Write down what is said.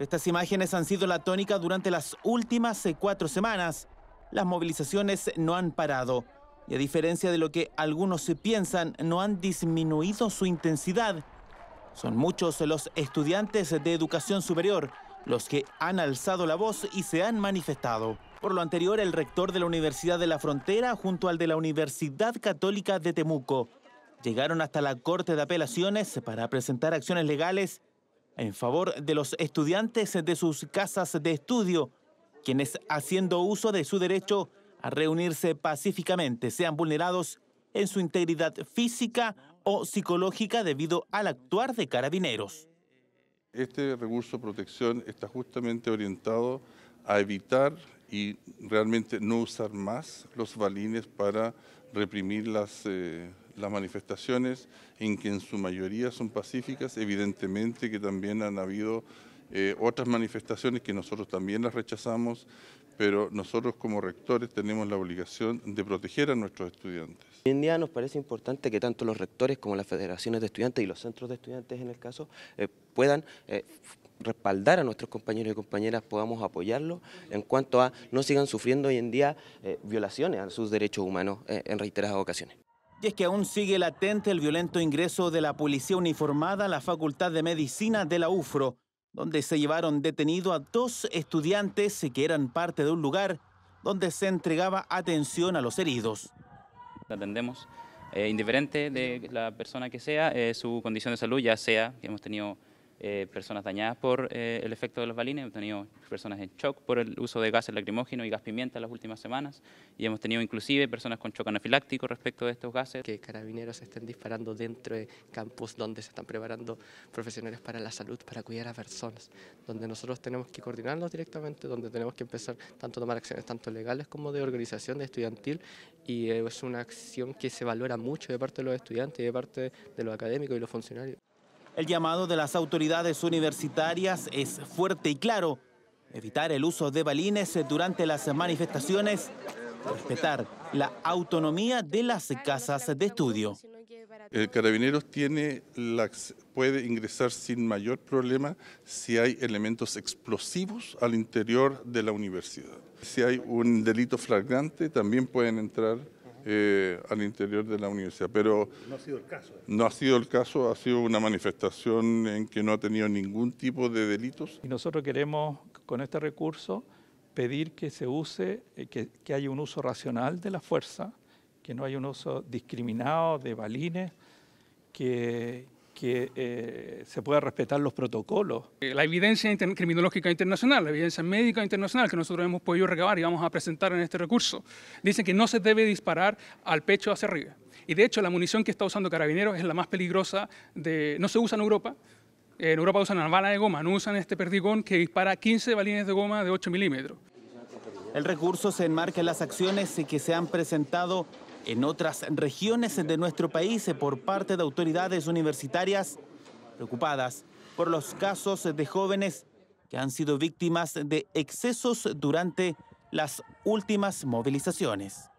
Estas imágenes han sido la tónica durante las últimas eh, cuatro semanas. Las movilizaciones no han parado y a diferencia de lo que algunos se piensan, no han disminuido su intensidad. Son muchos los estudiantes de educación superior los que han alzado la voz y se han manifestado. Por lo anterior, el rector de la Universidad de la Frontera junto al de la Universidad Católica de Temuco llegaron hasta la Corte de Apelaciones para presentar acciones legales en favor de los estudiantes de sus casas de estudio, quienes haciendo uso de su derecho a reunirse pacíficamente sean vulnerados en su integridad física o psicológica debido al actuar de carabineros. Este recurso de protección está justamente orientado a evitar y realmente no usar más los balines para reprimir las, eh, las manifestaciones, en que en su mayoría son pacíficas, evidentemente que también han habido eh, otras manifestaciones que nosotros también las rechazamos, pero nosotros como rectores tenemos la obligación de proteger a nuestros estudiantes. Hoy en día nos parece importante que tanto los rectores como las federaciones de estudiantes y los centros de estudiantes en el caso eh, puedan eh, respaldar a nuestros compañeros y compañeras, podamos apoyarlos en cuanto a no sigan sufriendo hoy en día violaciones a sus derechos humanos en reiteradas ocasiones. Y es que aún sigue latente el violento ingreso de la policía uniformada a la Facultad de Medicina de la UFRO, donde se llevaron detenido a dos estudiantes que eran parte de un lugar donde se entregaba atención a los heridos. Atendemos, eh, indiferente de la persona que sea, eh, su condición de salud, ya sea que hemos tenido eh, personas dañadas por eh, el efecto de los balines, hemos tenido personas en shock por el uso de gases lacrimógenos y gas pimienta en las últimas semanas y hemos tenido inclusive personas con shock anafiláctico respecto de estos gases. Que carabineros estén disparando dentro de campus donde se están preparando profesionales para la salud, para cuidar a personas, donde nosotros tenemos que coordinarnos directamente, donde tenemos que empezar tanto a tomar acciones tanto legales como de organización de estudiantil y es una acción que se valora mucho de parte de los estudiantes y de parte de los académicos y los funcionarios. El llamado de las autoridades universitarias es fuerte y claro. Evitar el uso de balines durante las manifestaciones, respetar la autonomía de las casas de estudio. El Carabineros puede ingresar sin mayor problema si hay elementos explosivos al interior de la universidad. Si hay un delito flagrante, también pueden entrar eh, al interior de la universidad. Pero no ha sido el caso. Eh. No ha sido el caso, ha sido una manifestación en que no ha tenido ningún tipo de delitos. Y nosotros queremos con este recurso pedir que se use, eh, que, que haya un uso racional de la fuerza, que no haya un uso discriminado de balines, que, que eh, se pueda respetar los protocolos. Eh, la evidencia criminológica internacional, la evidencia médica internacional que nosotros hemos podido recabar y vamos a presentar en este recurso, dice que no se debe disparar al pecho hacia arriba. Y de hecho la munición que está usando Carabineros es la más peligrosa, de, no se usa en Europa, en Europa usan una bala de goma, no usan este perdigón que dispara 15 balines de goma de 8 milímetros. El recurso se enmarca en las acciones que se han presentado en otras regiones de nuestro país por parte de autoridades universitarias preocupadas por los casos de jóvenes que han sido víctimas de excesos durante las últimas movilizaciones.